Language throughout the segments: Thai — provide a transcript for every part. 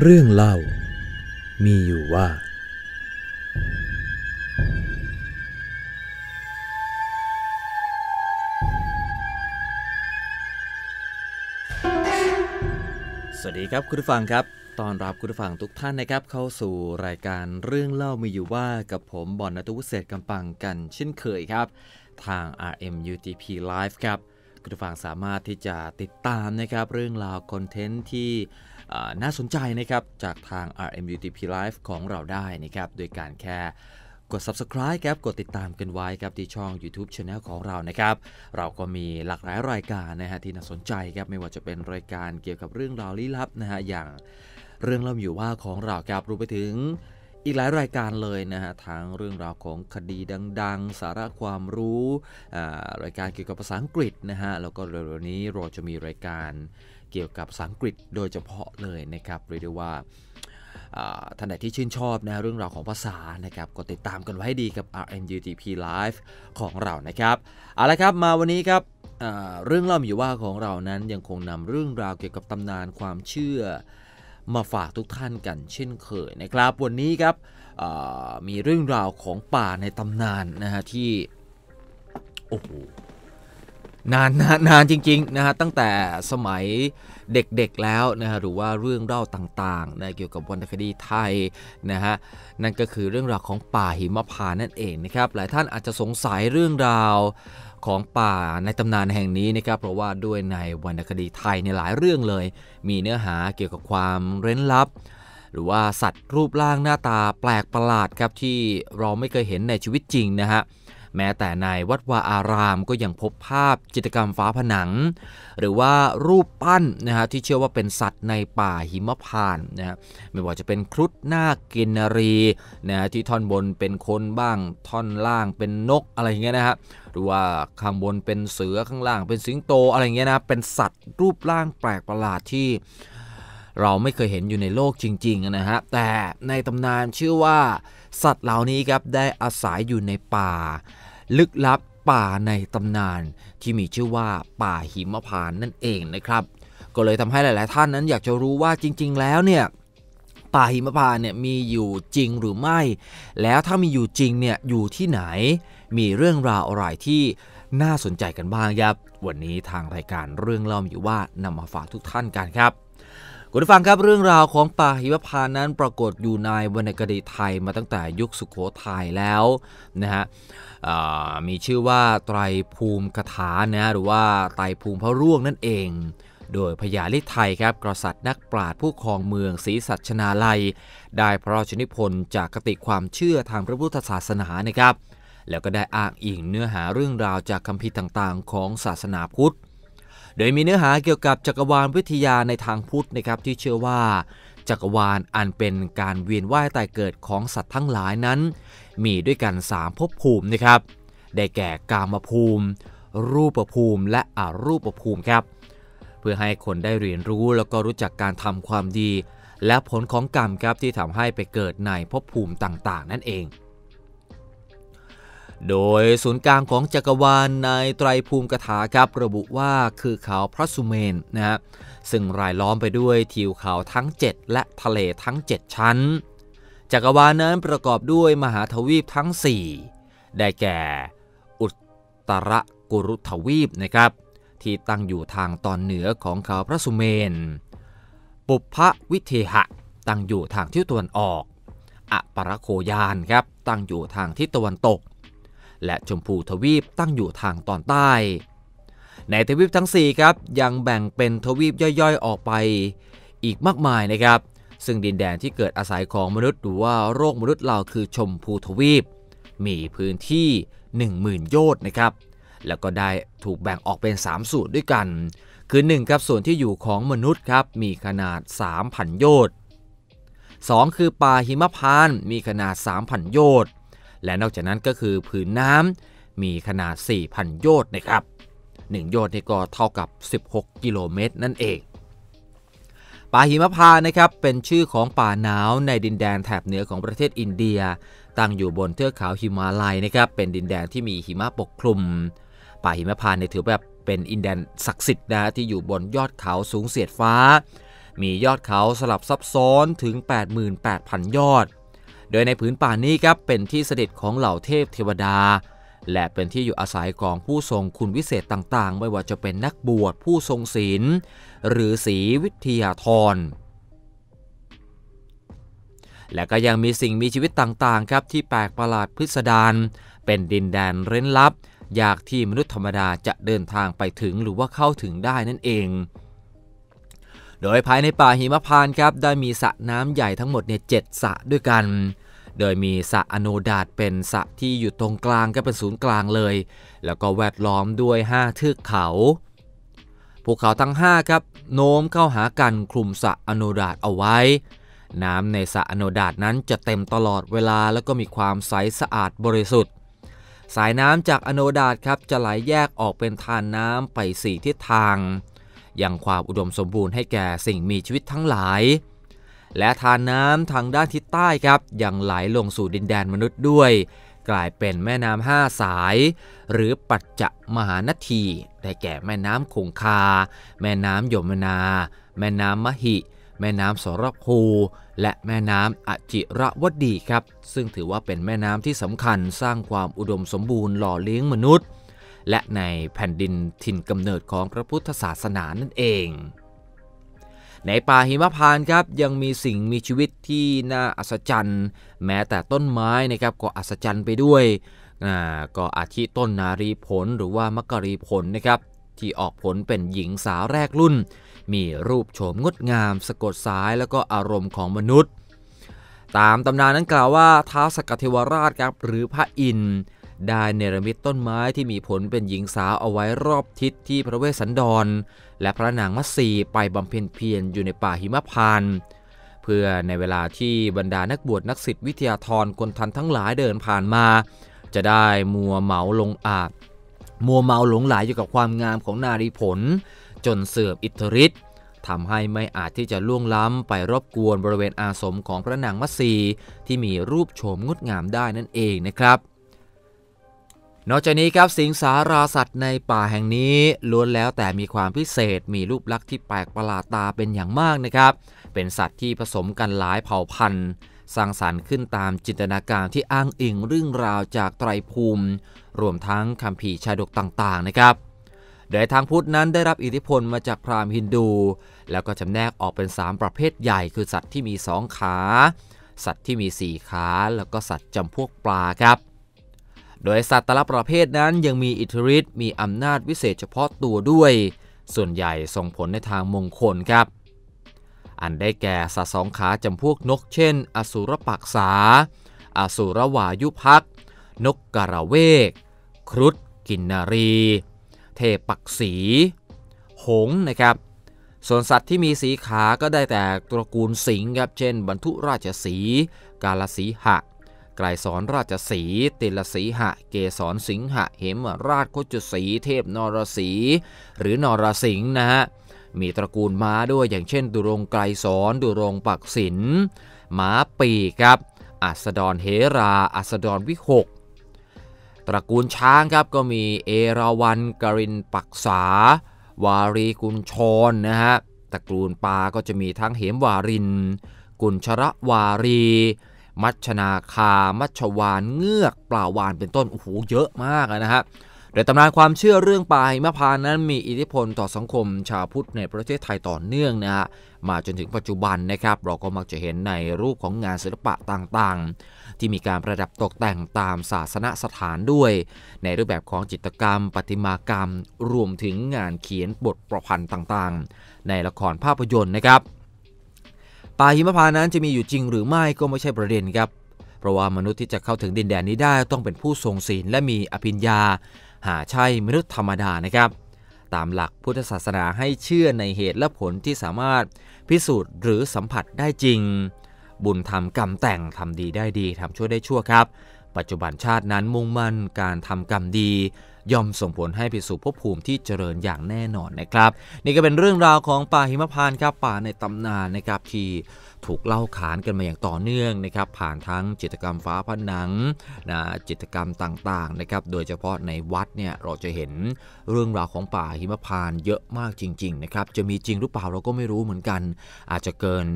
เรื่องเล่า มีอยู่ว่า สวัสดีครับคุณผู้ฟังครับตอนรับคุณผู้ฟังทุกท่านนะครับเข้าสู่รายการเรื่องเล่ามีอยู่ว่ากับผมบอลนตวุฒิเศษกำปังกันเช่นเคยครับ ทาง RMUTP Live ครับ คุณผู้ฟังสามารถที่จะติดตามนะครับเรื่องราวคอนเทนต์ที่น่าสนใจนะครับจากทาง RMUTP Live ของเราได้นะครับโดยการแค่กด subscribe ครับกดติดตามกันไว้ครับที่ช่อง YouTube Channel ของเรานะครับเราก็มีหลากหลายรายการนะฮะที่น่าสนใจครับไม่ว่าจะเป็นรายการเกี่ยวกับเรื่องราวลี้ลับนะฮะอย่างเรื่องเล่าอยู่ว่าของเราครับรวมไปถึงอีกหลายรายการเลยนะฮะทางเรื่องราวของคดีดังๆสาระความรู้รายการเกี่ยวกับภาษาอังกฤษนะฮะแล้วก็เร็วๆนี้เราจะมีรายการเกี่ยวกับภาษาอังกฤษโดยเฉพาะเลยนะครับเรียกได้ว่าท่านหดที่ชื่นชอบนะเรื่องราวของภาษานะครับก็ติดตามกันไว้ดีกับ RMUTP Live ของเรานะครับเอาละครับมาวันนี้ครับเรื่องเล่าู่ว่าของเรานั้นยังคงนำเรื่องราวเกี่ยวกับตำนานความเชื่อมาฝากทุกท่านกันเช่นเคยนะครับวันนี้ครับมีเรื่องราวของป่าในตำนานนะฮะที่โอ้โหนานนานนานจริงๆนะฮะตั้งแต่สมัยเด็กๆแล้วนะฮะหรือว่าเรื่องเล่าต่างๆนะเกี่ยวกับวรรณคดีไทยนะฮะนั่นก็คือเรื่องราวของป่าหิมพานนั่นเองนะครับหลายท่านอาจจะสงสัยเรื่องราวของป่าในตำนานแห่งนี้นะครับ เพราะว่าด้วยในวรรณคดีไทยในหลายเรื่องเลย มีเนื้อหาเกี่ยวกับความเร้นลับ หรือว่าสัตว์รูปร่างหน้าตาแปลกประหลาดครับที่เราไม่เคยเห็นในชีวิตจริงนะฮะแม้แต่ในวัดวาอารามก็ยังพบภาพจิตรกรรมฟ้าผนัง หรือว่ารูปปั้นนะฮะที่เชื่อว่าเป็นสัตว์ในป่าหิมพานนะฮะไม่ว่าจะเป็นครุฑนาคกินรีนะฮะที่ท่อนบนเป็นคนบ้างท่อนล่างเป็นนกอะไรอย่างเงี้ยนะฮะหรือว่าข้างบนเป็นเสือข้างล่าง เป็นสิงโตอะไรอย่างเงี้ยนะเป็นสัตว์รูปร่างแปลกประหลาดที่เราไม่เคยเห็นอยู่ในโลกจริงๆนะฮะแต่ในตำนานชื่อว่าสัตว์เหล่านี้ครับได้อาศัยอยู่ในป่าลึกลับป่าในตำนานที่มีชื่อว่าป่าหิมพานนั่นเองนะครับ ก็เลยทำให้หลายๆ ท่านนั้นอยากจะรู้ว่าจริง ๆ แล้วเนี่ยป่าหิมพานเนี่ยมีอยู่จริงหรือไม่ แล้วถ้ามีอยู่จริงเนี่ยอยู่ที่ไหน มีเรื่องราวอะไรที่น่าสนใจกันบ้างครับ วันนี้ทางรายการเรื่องเล่ามีว่านำมาฝากทุกท่านกันครับคุณผู้ฟังครับเรื่องราวของป่าหิมพานนั้นปรากฏอยู่ในวรรณคดีไทยมาตั้งแต่ยุคสุขโขทัยแล้วนะฮะมีชื่อว่าไตรภูมิคาถานะหรือว่าไตรภูมิพระร่วงนั่นเอง โดยพญาลิไทยครับกษัตริย์นักปราชญ์ผู้ครองเมืองศรีสัชนาลัย ได้พระราชนิพนธ์จากคติความเชื่อทางพระพุทธศาสนานะครับแล้วก็ได้อ้างอิงเนื้อหาเรื่องราวจากคัมภีร์ต่างๆ ของศาสนาพุทธโดยมีเนื้อหาเกี่ยวกับจักรวาลวิทยาในทางพุทธนะครับ ที่เชื่อว่า จักรวาลอันเป็นการเวียนว่ายตายเกิดของสัตว์ทั้งหลายนั้น มีด้วยกัน3ภพภูมินะครับ ได้แก่กามภูมิ รูปภูมิและอรูปภูมิครับ เพื่อให้คนได้เรียนรู้แล้วก็รู้จักการทำความดี และผลของกรรมครับที่ทำให้ไปเกิดในภพภูมิต่างๆ นั่นเองโดยศูนย์กลางของจักรวาลในไตรภูมิกถาครับ ระบุว่าคือเขาพระสุเมนนะฮะซึ่งรายล้อมไปด้วยทิวเขาทั้ง 7 และทะเลทั้ง 7 ชั้น จักรวาลนั้นประกอบด้วยมหาทวีปทั้ง 4 ได้แก่อุตรกุรุทวีปนะครับที่ตั้งอยู่ทางตอนเหนือของเขาพระสุเมนปุพพวิเทหะตั้งอยู่ทางทิศตะวันออก อปรโคยานครับตั้งอยู่ทางทิศตะวันตกและชมพูทวีปตั้งอยู่ทางตอนใต้ ในทวีปทั้ง4ครับยังแบ่งเป็นทวีปย่อยๆออกไป อีกมากมายนะครับ ซึ่งดินแดนที่เกิดอาศัยของมนุษย์หรือว่าโรคมนุษย์เราคือชมพูทวีป มีพื้นที่ 10,000 โยชนะครับแล้วก็ได้ถูกแบ่งออกเป็น 3ส่วนด้วยกัน คือ1ครับส่วนที่อยู่ของมนุษย์ครับมีขนาด 3,000 โยชน์2คือป่าหิมพานต์มีขนาด3,000โยชน์และนอกจากนั้นก็คือผืนน้ำมีขนาด 4,000 โยชนนะครับ1โยชนี่ก็เท่ากับ 16 กิโลเมตร นั่นเอง ป่าหิมพานนะครับ เป็นชื่อของป่าหนาวในดินแดนแถบเหนือของประเทศอินเดีย ตั้งอยู่บนเทือกเขาหิมาลัยนะครับ เป็นดินแดนที่มีหิมะปกคลุม ป่าหิมพานเนี่ถือแบบเป็นอินแดนศักดิ์สิทธิ์นะที่อยู่บนยอดเขาสูงเสียดฟ้า มียอดเขาสลับซับซ้อนถึง 88,000 ยอดโดยในพื้นป่านี้ครับเป็นที่สถิตของเหล่าเทพเทวดา และเป็นที่อยู่อาศัยของผู้ทรงคุณวิเศษต่างๆ ไม่ว่าจะเป็นนักบวชผู้ทรงศีล หรือศีวิทยาธร และก็ยังมีสิ่งมีชีวิตต่างๆ ครับที่แปลกประหลาดพิสดารเป็นดินแดนเร้นลับยากที่มนุษย์ธรรมดาจะเดินทางไปถึงหรือว่าเข้าถึงได้นั่นเองโดยภายในป่าหิมพานครับ ได้มีสระน้ำใหญ่ทั้งหมดเนี่ยเจ็ดสระด้วยกัน โดยมีสระอโนดาตเป็นสระที่อยู่ตรงกลางก็เป็นศูนย์กลางเลย แล้วก็แวดล้อมด้วย5เทือกเขาภูเขาทั้ง5ครับโน้มเข้าหากันคลุมสระอโนดาตเอาไว้ น้ำในสระอโนดาตนั้นจะเต็มตลอดเวลาแล้วก็มีความใสสะอาดบริสุทธิ์ สายน้ำจากอโนดาตครับจะไหลยแยกออกเป็นทานน้ำไปสี่ทิศทางยังความอุดมสมบูรณ์ให้แก่สิ่งมีชีวิตทั้งหลาย และทานน้ำทางด้านทิศใต้ครับยังไหลลงสู่ดินแดนมนุษย์ด้วย กลายเป็นแม่น้ำห้าสาย หรือปัจจมหานทีได้แก่แม่น้ำคงคา แม่น้ำยมนา แม่น้ำมหิ แม่น้ำสรภูและแม่น้ำอจิระวดีครับ ซึ่งถือว่าเป็นแม่น้ำที่สำคัญสร้างความอุดมสมบูรณ์หล่อเลี้ยงมนุษย์และในแผ่นดินถิ่นกำเนิดของพระพุทธศาสนานั่นเอง ในป่าหิมพานครับยังมีสิ่งมีชีวิตที่น่าอัศจรรย์ แม้แต่ต้นไม้นะครับก็อัศจรรย์ไปด้วย ก็อาทิต้นนารีผลหรือว่ามะกรีผลนะครับที่ออกผลเป็นหญิงสาวแรกรุ่น มีรูปโฉมงดงามสะกดสายแล้วก็อารมณ์ของมนุษย์ ตามตำนานนั้นกล่าวว่าท้าวสกเทวราชครับหรือพระอินทร์ได้เนรมิตต้นไม้ที่มีผลเป็นหญิงสาวเอาไว้รอบทิศที่พระเวสสันดร และพระนางมัตสีไปบำเพ็ญเพียรอยู่ในป่าหิมพานต์เพื่อในเวลาที่บรรดานักบวชนักศิษย์วิทยาธรคนทันทั้งหลายเดินผ่านมา จะได้มัวเหมาลงอาบมัวเมาหลงไหลอยู่กับความงามของนารีผล จนเสื่อมอิทธิฤทธิ์ทำให้ไม่อาจที่จะล่วงล้ำไปรบกวนบริเวณอาสมของพระนางมัตสีที่มีรูปโฉมงดงามได้นั่นเองนะครับนอกจากนี้ครับ สิงสาราสัตว์ในป่าแห่งนี้ล้วนแล้วแต่มีความพิเศษมีรูปลักษณ์ที่แปลกประหลาดตาเป็นอย่างมากนะครับ เป็นสัตว์ที่ผสมกันหลายเผ่าพันธุ์ สร้างสารรค์ขึ้นตามจินตนาการที่อ้างอิงเรื่องราวจากไตรภูมิ รวมทั้งคำผีชาดกต่างๆนะครับ โดยทางพุทธนั้นได้รับอิทธิพลมาจากพราหมณ์ฮินดูแล้วก็จำแนกออกเป็น3ประเภทใหญ่คือสัตว์ที่มี2ขาสัตว์ที่มี4ขาแล้วก็สัตว์จำพวกปลาครับโดยสัตว์แต่ละประเภทนั้นยังมีอิทธิฤทธิ์มีอำนาจวิเศษเฉพาะตัวด้วย ส่วนใหญ่ส่งผลในทางมงคลครับ อันได้แก่สัตว์สองขาจำพวกนกเช่น อสุรปักษา อสุรวายุพักนกกระเวก ครุฑกินนารี เทปักษี หงนะครับ ส่วนสัตว์ที่มีสีขาก็ได้แต่ตระกูลสิงครับเช่น บรรทุราชสี กาลสีหะไกลสอนราชสี ติลสีหะ เกสรสิงหะเหมราชโคจุสีเทพนรสี หรือนรสิงห์นะฮะมีตระกูลม้าด้วยอย่างเช่น ดุรงไกลสอนดุรงปักศิลม้าปีครับ อัสดรเฮราอัสดรวิหก ตระกูลช้างครับก็มีเอราวันกรินปักษา วารีกุลชนนะฮะตระกูลปลาก็จะมีทั้งเหมวาริน กุลชระวารีมัชนาคา มัชวาน เงือก ปลาวานเป็นต้น โอ้โห เยอะมากนะครับโดยตำนานความเชื่อเรื่องปลาหิมพานนั้นมีอิทธิพลต่อสังคม ชาวพุทธในประเทศไทยต่อเนื่องนะฮะ มาจนถึงปัจจุบันนะครับ เราก็มักจะเห็นในรูปของงานศิลปะต่างๆ ที่มีการประดับตกแต่งตามศาสนสถานด้วย ในรูปแบบของจิตกรรม ปฏิมากรรม รวมถึงงานเขียนบทประพันธ์ต่างๆ ในละครภาพยนตร์นะครับป่าหิมพานนั้นจะมีอยู่จริงหรือไม่ก็ไม่ใช่ประเด็นครับ เพราะว่ามนุษย์ที่จะเข้าถึงดินแดนนี้ได้ต้องเป็นผู้ทรงศีลและมีอภิญญา หาใช่มนุษย์ธรรมดานะครับ ตามหลักพุทธศาสนาให้เชื่อในเหตุและผลที่สามารถพิสูจน์หรือสัมผัสได้จริง บุญทำกรรมแต่งทำดีได้ดีทำชั่วได้ชั่วครับ ปัจจุบันชาตินั้นมุ่งมั่นการทำกรรมดีย่อมส่งผลให้ไปสู่ภพภูมิที่เจริญอย่างแน่นอนนะครับ นี่ก็เป็นเรื่องราวของป่าหิมพานต์ครับป่าในตำนานนะครับที่ถูกเล่าขานกันมาอย่างต่อเนื่องนะครับผ่านทั้งจิตกรรมฟ้าผนังนะจิตกรรมต่างๆนะครับโดยเฉพาะในวัดเนี่ยเราจะเห็นเรื่องราวของป่าหิมพานเยอะมากจริงๆนะครับจะมีจริงหรือเปล่าเราก็ไม่รู้เหมือนกัน อาจจะเกิน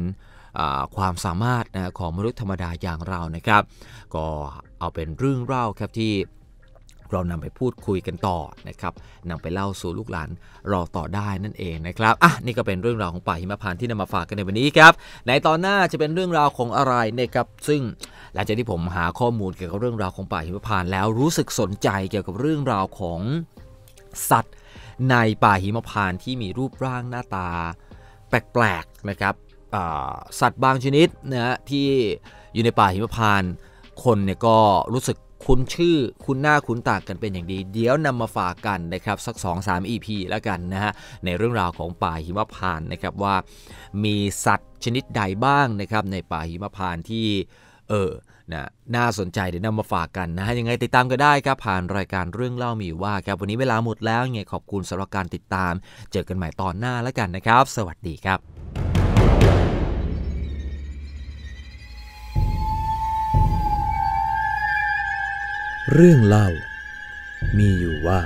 ความสามารถนะของมนุษย์ธรรมดาอย่างเรานะครับ ก็เอาเป็นเรื่องเล่าครับที่เรานำไปพูดคุยกันต่อนะครับ นำไปเล่าสู่ลูกหลานรอต่อได้นั่นเองนะครับ อ่ะนี่ก็เป็นเรื่องราวของป่าหิมพาน์ที่นำมาฝากกันในวันนี้ครับ ในตอนหน้าจะเป็นเรื่องราวของอะไรนะครับ ซึ่งหลังจากที่ผมหาข้อมูลเกี่ยวกับเรื่องราวของป่าหิมพาน์แล้วรู้สึกสนใจเกี่ยวกับเรื่องราวของสัตว์ ในป่าหิมพาน์ที่มีรูปร่างหน้าตาแปลกๆนะครับสัตว์บางชนิดนะฮะที่อยู่ในป่าหิมพาน์คนเนี่ยก็รู้สึกคุ้นชื่อคุ้นหน้า คุ้นตากันเป็นอย่างดี เดี๋ยวนำมาฝากกันนะครับสัก2-3 EP แล้วกันนะฮะในเรื่องราวของป่าหิมพานนะครับว่ามีสัตว์ชนิดใดบ้างนะครับ ในป่าหิมพานที่เออนะน่าสนใจเดี๋ยวนำมาฝากกันนะฮะยังไงติดตามก็ได้ครับผ่านรายการเรื่องเล่ามีว่าครับวันนี้เวลาหมดแล้วงไงขอบคุณสำหรับการติดตามเจอกันใหม่ตอนหน้าแล้วกันนะครับ สวัสดีครับเรื่องเล่ามีอยู่ว่า